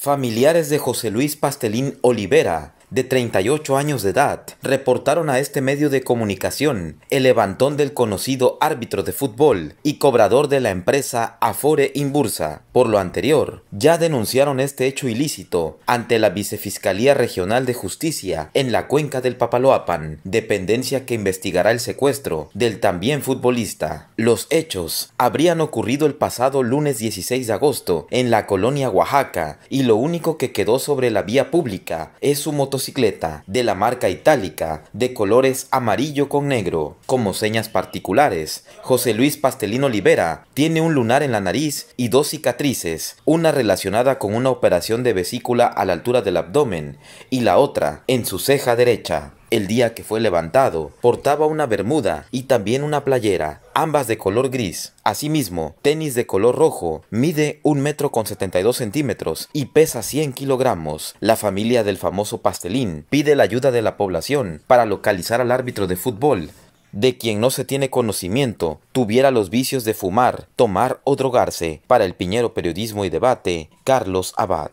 Familiares de José Luis Pastelín Olivera de 38 años de edad, reportaron a este medio de comunicación el levantón del conocido árbitro de fútbol y cobrador de la empresa Afore Inbursa. Por lo anterior, ya denunciaron este hecho ilícito ante la Vicefiscalía Regional de Justicia en la cuenca del Papaloapan, dependencia que investigará el secuestro del también futbolista. Los hechos habrían ocurrido el pasado lunes 16 de agosto en la colonia Oaxaca y lo único que quedó sobre la vía pública es su motocicleta de la marca itálica de colores amarillo con negro. Como señas particulares, José Luis Pastelino Libera tiene un lunar en la nariz y dos cicatrices, una relacionada con una operación de vesícula a la altura del abdomen y la otra en su ceja derecha. El día que fue levantado, portaba una bermuda y también una playera, ambas de color gris. Asimismo, tenis de color rojo, mide 1 metro con 72 centímetros y pesa 100 kilogramos. La familia del famoso pastelín pide la ayuda de la población para localizar al árbitro de fútbol, de quien no se tiene conocimiento, tuviera los vicios de fumar, tomar o drogarse. Para el Piñero Periodismo y Debate, Carlos Abad.